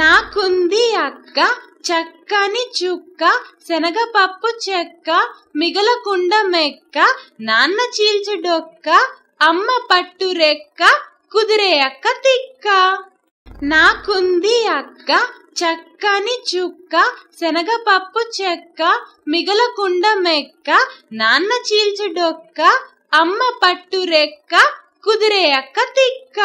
నాకుంది అక్క చక్కని చుక్క శనగపప్పు చెక్క మిగలకుండ మెక్క నాన్న చీల్చు డొక్క అమ్మ పట్టు రెక్క కుదిరే అక్క తిక్క నాకుంది అక్క చక్కని చుక్క శనగపప్పు చెక్క మిగలకుండ మెక్క నాన్న చీల్చు డొక్క అమ్మ పట్టు రెక్క కుదిరే అక్క తిక్క